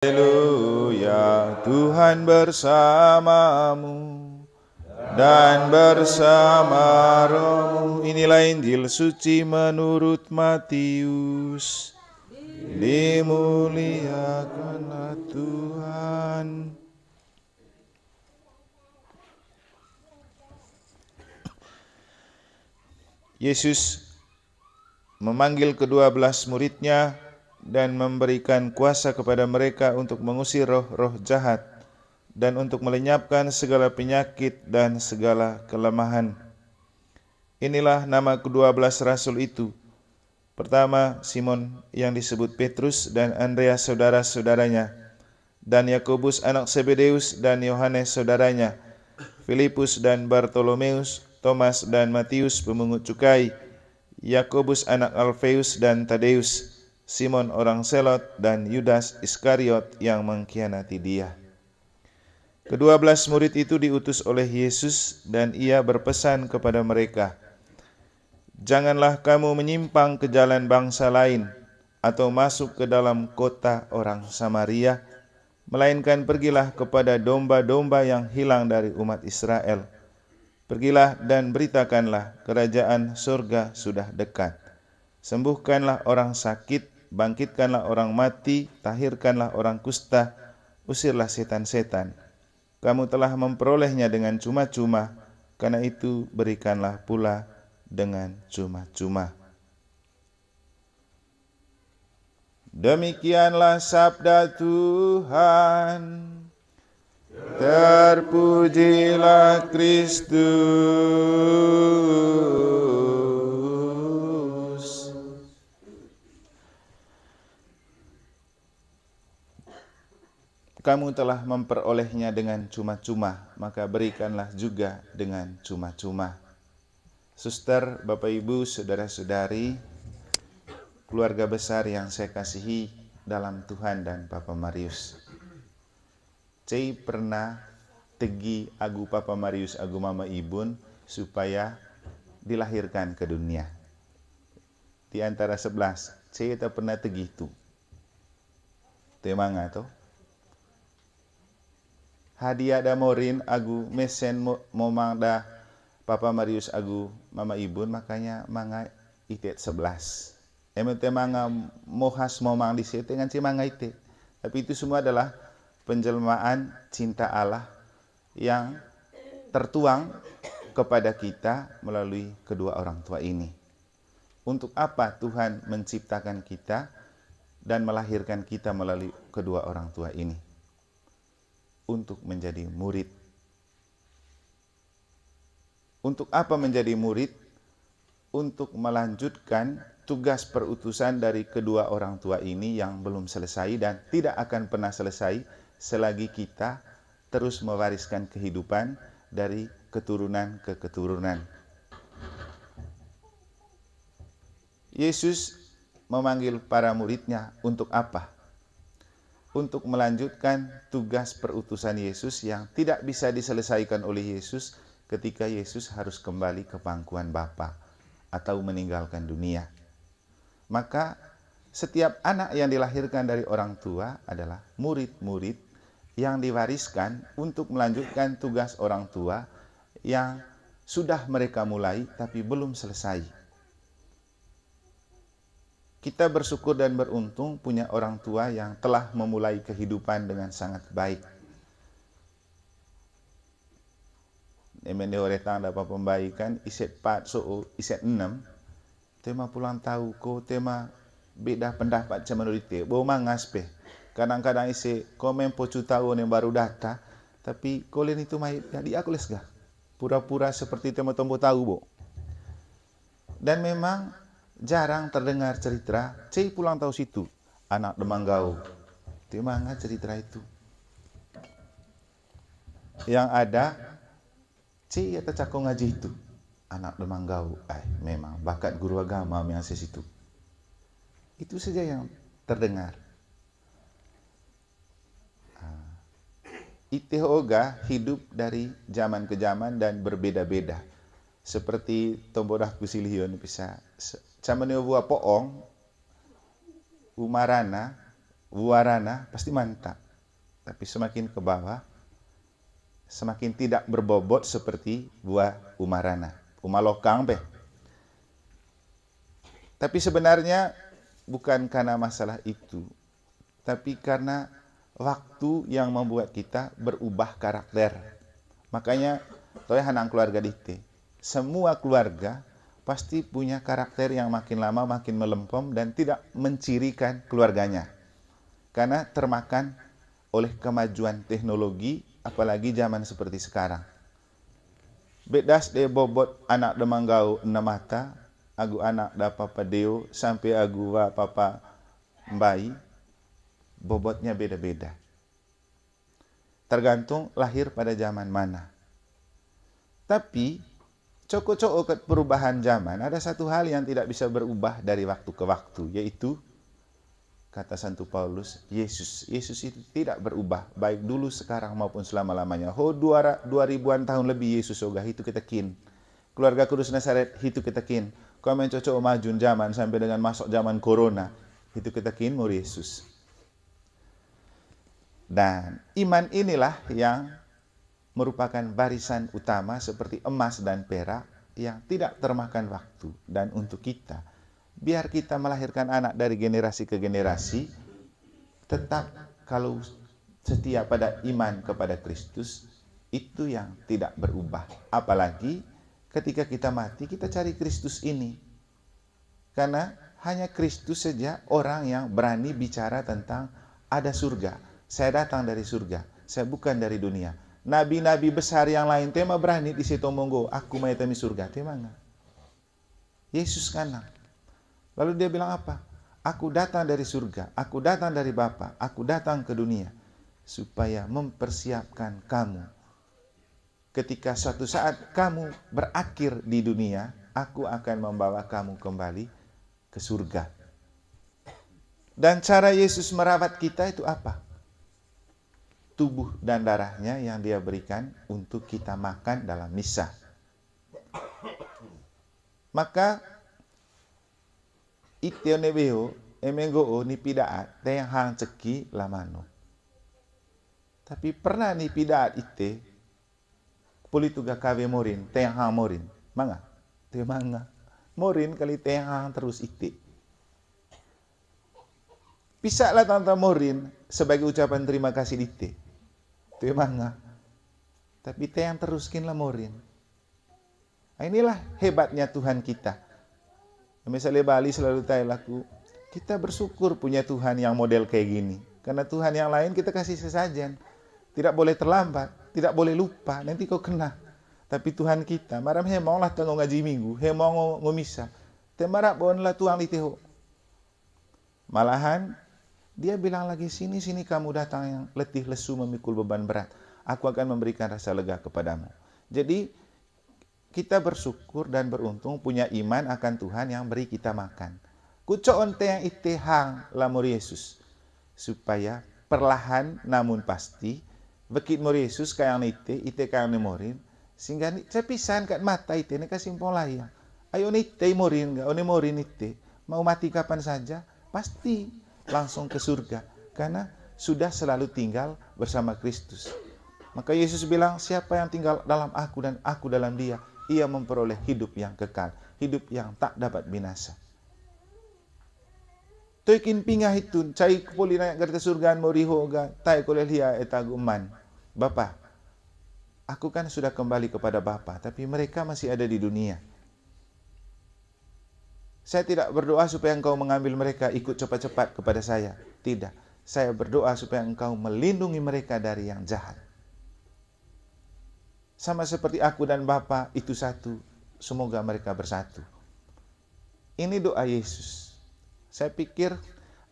Haleluya, Tuhan bersamamu dan bersama rohmu. Inilah Injil suci menurut Matius. Dimuliakanlah Tuhan. Yesus memanggil kedua belas muridnya dan memberikan kuasa kepada mereka untuk mengusir roh-roh jahat dan untuk melenyapkan segala penyakit dan segala kelemahan. Inilah nama kedua belas rasul itu. Pertama, Simon yang disebut Petrus dan Andreas saudara-saudaranya, dan Yakobus anak Sebedeus dan Yohanes saudaranya, Filipus dan Bartolomeus, Thomas dan Matius pemungut cukai, Yakobus anak Alfeus dan Tadeus, Simon orang Selot, dan Yudas Iskariot yang mengkhianati dia. Kedua belas murid itu diutus oleh Yesus dan ia berpesan kepada mereka, Janganlah kamu menyimpang ke jalan bangsa lain atau masuk ke dalam kota orang Samaria, melainkan pergilah kepada domba-domba yang hilang dari umat Israel. Pergilah dan beritakanlah kerajaan surga sudah dekat. Sembuhkanlah orang sakit, bangkitkanlah orang mati, tahirkanlah orang kusta, usirlah setan-setan. Kamu telah memperolehnya dengan cuma-cuma, karena itu berikanlah pula dengan cuma-cuma. Demikianlah sabda Tuhan. Terpujilah Kristus. kamu telah memperolehnya dengan cuma-cuma, maka berikanlah juga dengan cuma-cuma. Suster, Bapak Ibu, saudara-saudari, keluarga besar yang saya kasihi dalam Tuhan dan Papa Marius. C pernah tegi agu Papa Marius agu Mama Ibun supaya dilahirkan ke dunia. Di antara sebelas, C tak pernah tegi itu. Temang atau? hadiah da morin agu mesen mo, momang da papa Marius agu mama ibun makanya manga itet sebelas emete manga mohas momang di situ dengan si manga ite tapi itu semua adalah penjelmaan cinta Allah yang tertuang kepada kita melalui kedua orang tua ini. Untuk apa Tuhan menciptakan kita dan melahirkan kita melalui kedua orang tua ini? untuk menjadi murid. Untuk apa menjadi murid? Untuk melanjutkan tugas perutusan dari kedua orang tua ini yang belum selesai dan tidak akan pernah selesai selagi kita terus mewariskan kehidupan dari keturunan ke keturunan. Yesus memanggil para muridnya untuk apa? untuk melanjutkan tugas perutusan Yesus yang tidak bisa diselesaikan oleh Yesus ketika Yesus harus kembali ke pangkuan Bapa atau meninggalkan dunia. Maka setiap anak yang dilahirkan dari orang tua adalah murid-murid yang diwariskan untuk melanjutkan tugas orang tua yang sudah mereka mulai tapi belum selesai. Kita bersyukur dan beruntung punya orang tua yang telah memulai kehidupan dengan sangat baik. Emen orang dapat pembaikan iset 4 so iset enam tema pulang tahu ko tema beda pendapat macam minoriti. Bawa mangas pe. Kadang-kadang isi komen pocu tahun yang baru data. Tapi kolin itu mai jadi ya aku lesga. Pura-pura seperti tema tombo tahu bo. Dan memang jarang terdengar cerita C pulang tahu situ anak Demanggau Timanga cerita itu yang ada C atau ya tercakung ngaji itu anak Demanggau eh memang bakat guru agama yang situ itu saja yang terdengar ah, Itehoga hidup dari zaman ke zaman dan berbeda-beda. Seperti tombodah kusilion bisa zaman buah poong umarana buarana pasti mantap tapi semakin ke bawah semakin tidak berbobot seperti buah umarana umalokang beh tapi sebenarnya bukan karena masalah itu tapi karena waktu yang membuat kita berubah karakter makanya toh ya hanang keluarga dite semua keluarga pasti punya karakter yang makin lama makin melempem dan tidak mencirikan keluarganya. Karena termakan oleh kemajuan teknologi apalagi zaman seperti sekarang. Bedas de bobot anak demanggau enam mata, agu anak da papa deo sampai agu wa papa mbai, bobotnya beda-beda. Tergantung lahir pada zaman mana. Tapi Coco-coco coko perubahan zaman, ada satu hal yang tidak bisa berubah dari waktu ke waktu, yaitu kata Santo Paulus, Yesus. Yesus itu tidak berubah, baik dulu, sekarang maupun selama-lamanya. Ho, oh, dua, dua ribuan tahun lebih Yesus ogah itu kita kin. Keluarga Kudus Nasaret, itu kita kin. Kau main cocok majun zaman sampai dengan masuk zaman corona. Itu kita kin mau Yesus. Dan iman inilah yang merupakan barisan utama seperti emas dan perak yang tidak termakan waktu dan untuk kita biar kita melahirkan anak dari generasi ke generasi tetap kalau setia pada iman kepada Kristus itu yang tidak berubah apalagi ketika kita mati kita cari Kristus ini karena hanya Kristus saja orang yang berani bicara tentang ada surga saya datang dari surga saya bukan dari dunia nabi-nabi besar yang lain tema berani di situ monggo aku mai temi surga tema enggak Yesus kan lalu dia bilang apa aku datang dari surga aku datang dari Bapa aku datang ke dunia supaya mempersiapkan kamu ketika suatu saat kamu berakhir di dunia aku akan membawa kamu kembali ke surga dan cara Yesus merawat kita itu apa tubuh dan darahnya yang dia berikan untuk kita makan dalam misa. Maka itio nebeo emengoo nipidaat te yang hang ceki lamano. Tapi pernah nipidaat ite polituga kave morin te yang hang morin. Manga, te manga. Morin kali teh yang hang terus ite. Pisaklah tante morin sebagai ucapan terima kasih ite di mana. Ya, Tapi teh yang teruskin lamorin. Nah, inilah hebatnya Tuhan kita. Misalnya Bali selalu tanya laku, kita bersyukur punya Tuhan yang model kayak gini. Karena Tuhan yang lain kita kasih sesajen. Tidak boleh terlambat, tidak boleh lupa, nanti kau kena. Tapi Tuhan kita, marah he mau lah tengok ngaji minggu, he mau ngomisa. Temarap bonlah tuang liteho. Malahan dia bilang lagi, sini, sini kamu datang yang letih lesu memikul beban berat. Aku akan memberikan rasa lega kepadamu. Jadi kita bersyukur dan beruntung punya iman akan Tuhan yang beri kita makan. Kucok onte yang itehang lamur Yesus. Supaya perlahan namun pasti bekit mur Yesus kayang nite, ite kayang nemorin. Sehingga saya kat mata ite kasih kasimpol layang. Ayo nite morin, gak one morin ite. Mau mati kapan saja, pasti langsung ke surga karena sudah selalu tinggal bersama Kristus. Maka Yesus bilang, siapa yang tinggal dalam aku dan aku dalam dia, ia memperoleh hidup yang kekal, hidup yang tak dapat binasa. Tuikin pingah itu, cai kupoli naik ke surgaan moriho ga, tai kolehia etaguman. bapa aku kan sudah kembali kepada Bapa, tapi mereka masih ada di dunia. Saya tidak berdoa supaya engkau mengambil mereka ikut cepat-cepat kepada saya. Tidak. Saya berdoa supaya engkau melindungi mereka dari yang jahat. Sama seperti aku dan Bapa itu satu. Semoga mereka bersatu. Ini doa Yesus. Saya pikir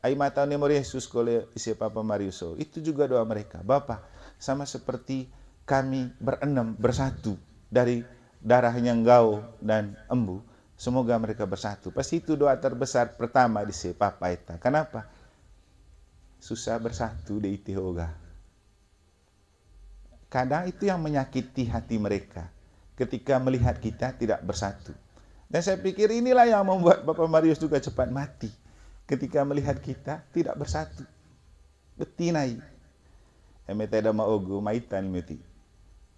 Aimata mata nemor Yesus kole isi Papa Mariuso. Itu juga doa mereka. Bapa, sama seperti kami berenam bersatu dari darahnya engkau dan embu Semoga mereka bersatu. Pasti itu doa terbesar pertama di sepak Ita. Kenapa? Susah bersatu di itihoga. Kadang itu yang menyakiti hati mereka ketika melihat kita tidak bersatu. Dan saya pikir inilah yang membuat Bapak Marius juga cepat mati ketika melihat kita tidak bersatu. Betinai. Emeteda maogu maitan meti.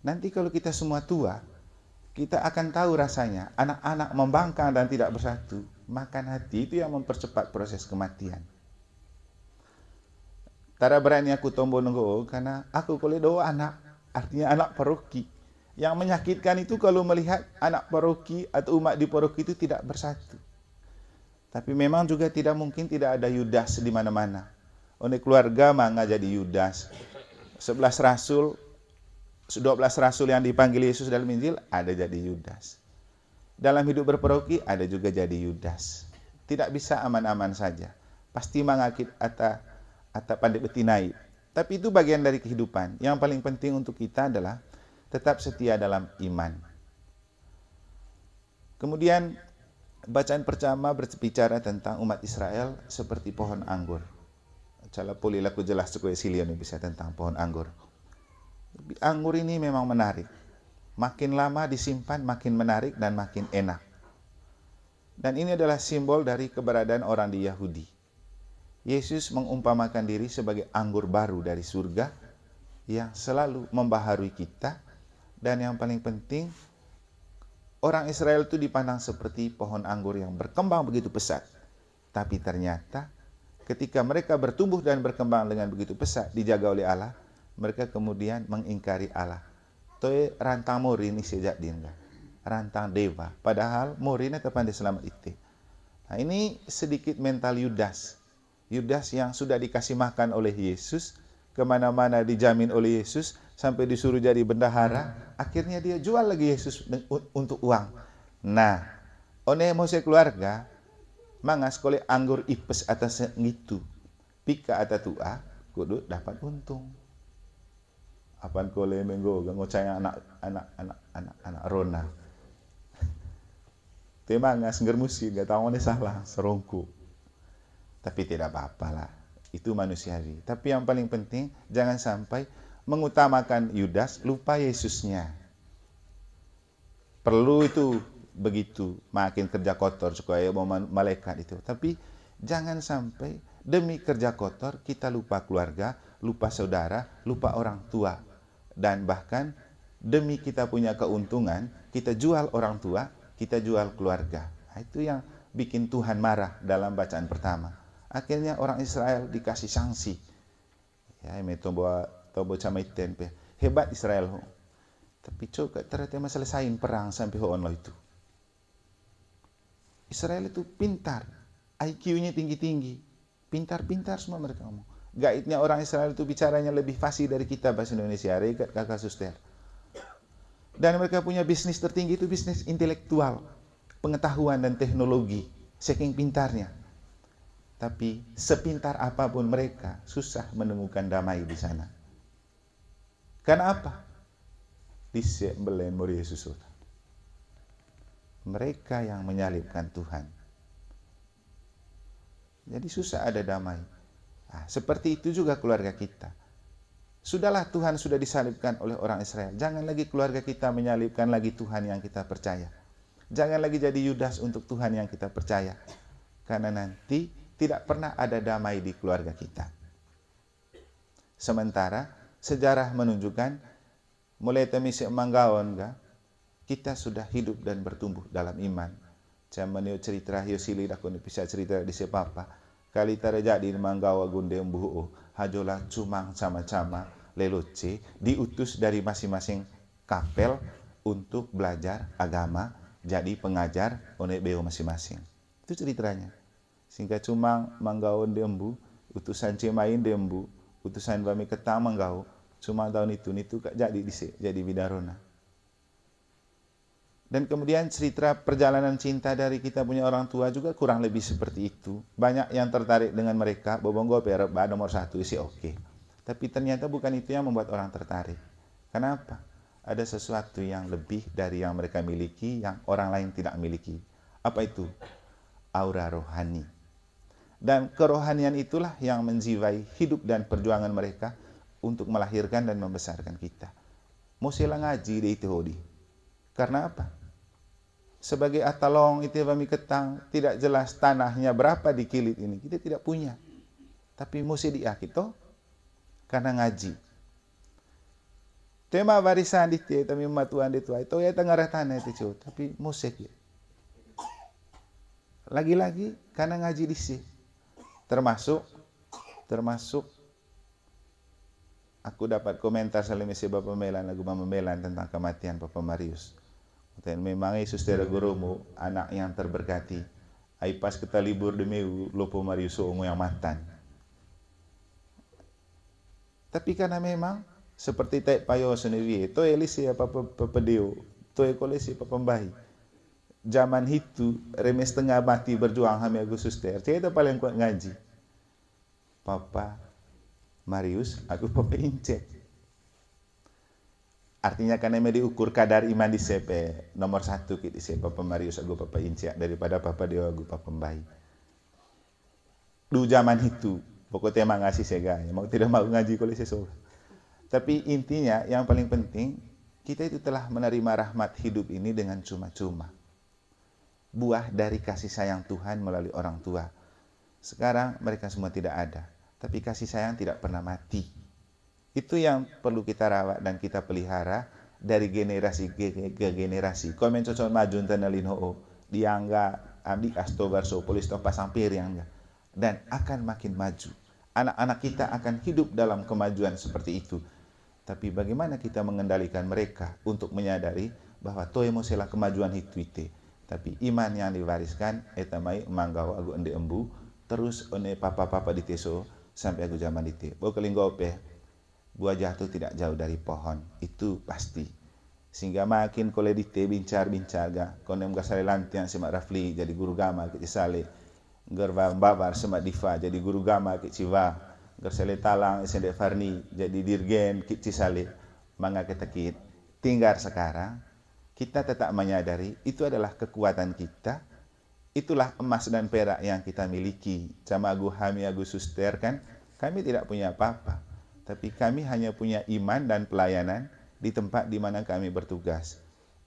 Nanti kalau kita semua tua, kita akan tahu rasanya anak-anak membangkang dan tidak bersatu. Makan hati itu yang mempercepat proses kematian. Tara berani aku tombol nunggu oh, karena aku boleh doa anak. Artinya anak paroki. Yang menyakitkan itu kalau melihat anak paroki atau umat di paroki itu tidak bersatu. Tapi memang juga tidak mungkin tidak ada Yudas di mana-mana. Oleh keluarga mangga jadi Yudas. Sebelas rasul 12 rasul yang dipanggil Yesus dalam Injil ada jadi Yudas. Dalam hidup berperoki ada juga jadi Yudas. Tidak bisa aman-aman saja. Pasti mengakit atau atau pandai betinai. Tapi itu bagian dari kehidupan. Yang paling penting untuk kita adalah tetap setia dalam iman. Kemudian bacaan pertama berbicara tentang umat Israel seperti pohon anggur. Kalau boleh laku jelas sekali yang bisa tentang pohon anggur. Anggur ini memang menarik. Makin lama disimpan makin menarik dan makin enak. Dan ini adalah simbol dari keberadaan orang di Yahudi. Yesus mengumpamakan diri sebagai anggur baru dari surga yang selalu membaharui kita dan yang paling penting orang Israel itu dipandang seperti pohon anggur yang berkembang begitu pesat. Tapi ternyata ketika mereka bertumbuh dan berkembang dengan begitu pesat dijaga oleh Allah, mereka kemudian mengingkari Allah. Toi rantang muri ini sejak dinda. Rantang dewa. Padahal murine di selamat itu. Nah ini sedikit mental Yudas. Yudas yang sudah dikasih makan oleh Yesus. Kemana-mana dijamin oleh Yesus. Sampai disuruh jadi bendahara. Akhirnya dia jual lagi Yesus untuk uang. Nah, one mose keluarga. Mangas kole anggur ipes atas ngitu. Pika atas tua, kudu dapat untung apan ko le menggo ga cang anak anak anak anak anak rona tema nggak sengger musik gak tahu ini salah serongku tapi tidak apa-apa lah itu manusiawi tapi yang paling penting jangan sampai mengutamakan Yudas lupa Yesusnya perlu itu begitu makin kerja kotor supaya mau malaikat itu tapi jangan sampai demi kerja kotor kita lupa keluarga lupa saudara lupa orang tua dan bahkan demi kita punya keuntungan, kita jual orang tua, kita jual keluarga. Nah, itu yang bikin Tuhan marah dalam bacaan pertama. Akhirnya orang Israel dikasih sanksi. Ya, metobo tobo camai tempe. Hebat Israel Tapi coba ternyata selesain perang sampai ho Allah itu. Israel itu pintar, IQ-nya tinggi-tinggi, pintar-pintar semua mereka ngomong gaitnya orang Israel itu bicaranya lebih fasih dari kita bahasa Indonesia, regat kakak suster. Dan mereka punya bisnis tertinggi itu bisnis intelektual, pengetahuan dan teknologi, saking pintarnya. Tapi sepintar apapun mereka, susah menemukan damai di sana. Karena apa? sebelah melemori Yesus Mereka yang menyalibkan Tuhan. Jadi susah ada damai. Nah, seperti itu juga keluarga kita. Sudahlah Tuhan sudah disalibkan oleh orang Israel. Jangan lagi keluarga kita menyalibkan lagi Tuhan yang kita percaya. Jangan lagi jadi Yudas untuk Tuhan yang kita percaya. Karena nanti tidak pernah ada damai di keluarga kita. Sementara sejarah menunjukkan mulai temisi ga kita sudah hidup dan bertumbuh dalam iman. Cuma cerita Yosili dakun bisa cerita di siapa kali terjadi di manggawa gunde mbuhu hajola cumang sama-sama leloce diutus dari masing-masing kapel untuk belajar agama jadi pengajar oleh beo masing-masing itu ceritanya sehingga cumang manggawon dembu utusan cemain dembu utusan bami ketang manggau cuma tahun itu itu jadi dise jadi bidarona dan kemudian cerita perjalanan cinta dari kita punya orang tua juga kurang lebih seperti itu. Banyak yang tertarik dengan mereka, bobonggo perba nomor satu isi oke. Okay. Tapi ternyata bukan itu yang membuat orang tertarik. Kenapa? Ada sesuatu yang lebih dari yang mereka miliki, yang orang lain tidak miliki. Apa itu? Aura rohani. Dan kerohanian itulah yang menjiwai hidup dan perjuangan mereka untuk melahirkan dan membesarkan kita. Musila ngaji di itu Karena apa? sebagai atalong itu kami ketang tidak jelas tanahnya berapa di kilit ini kita tidak punya tapi mesti dia kita karena ngaji tema warisan di tiap tapi matuan di tua itu ya tengah tanah itu cuy tapi musik ya lagi-lagi karena ngaji di sini termasuk termasuk aku dapat komentar salimisi Bapak Melan lagu bapak Melan tentang kematian bapak Marius dan memang Yesus dari hmm. gurumu anak yang terberkati. Ai pas kita libur demi lopo Marius ungu yang matan. Tapi karena memang seperti tak payo sendiri, itu elisi apa pepedeo, itu ekolesi apa pembahi. Zaman itu remes tengah mati berjuang hamil Agustus ter. itu paling kuat ngaji. Papa Marius, aku papa incek Artinya karena me diukur kadar iman di CP nomor satu kita CP Marius, aku papa inca daripada papa dewa aku papa bayi. Du zaman itu pokoknya emang ngasih sega, mau tidak mau ngaji kuliah sesuatu. Tapi intinya yang paling penting kita itu telah menerima rahmat hidup ini dengan cuma-cuma. Buah dari kasih sayang Tuhan melalui orang tua. Sekarang mereka semua tidak ada, tapi kasih sayang tidak pernah mati itu yang perlu kita rawat dan kita pelihara dari generasi ke generasi. Komen cocok maju tenelin ho diangga abdi ah, kastobar so polis pasang sampir yang dan akan makin maju. Anak-anak kita akan hidup dalam kemajuan seperti itu. Tapi bagaimana kita mengendalikan mereka untuk menyadari bahwa toy mosela kemajuan itu ite. Tapi iman yang diwariskan etamai manggawa agu ende embu terus one papa-papa di teso sampai agu zaman dite. Bo kelinggo peh buah jatuh tidak jauh dari pohon itu pasti sehingga makin kole dite bincar bincarga konem gasale lantian semak rafli jadi guru gama ke cisale gerva mbabar semak diva jadi guru gama ke civa gersale talang sendek farni jadi dirgen ke cisale manga ketekit tinggal sekarang kita tetap menyadari itu adalah kekuatan kita itulah emas dan perak yang kita miliki sama agu hami agu suster kan kami tidak punya apa-apa tapi kami hanya punya iman dan pelayanan di tempat di mana kami bertugas.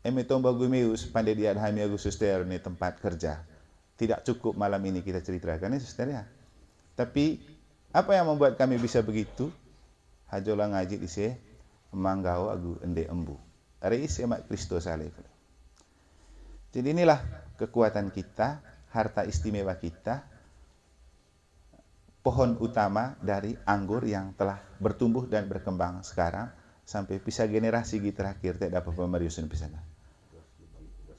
Emetomba Gumeus, pandai di Adhamia Suster, ini tempat kerja. Tidak cukup malam ini kita ceritakan, ya, suster ya. Tapi, apa yang membuat kami bisa begitu? Hajola ngaji di sini, manggau agu ende embu. Hari mak Kristus alaihi Jadi inilah kekuatan kita, harta istimewa kita, pohon utama dari anggur yang telah bertumbuh dan berkembang sekarang sampai bisa generasi gitu terakhir tidak dapat pemeriusan pisah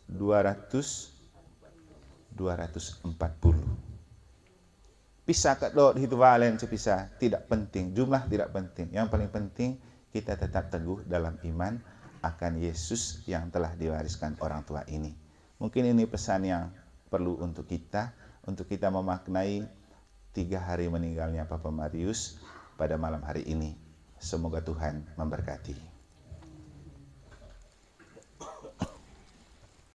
200 240 pisah kat dot itu valen bisa tidak penting jumlah tidak penting yang paling penting kita tetap teguh dalam iman akan Yesus yang telah diwariskan orang tua ini mungkin ini pesan yang perlu untuk kita untuk kita memaknai tiga hari meninggalnya Papa Marius pada malam hari ini. Semoga Tuhan memberkati.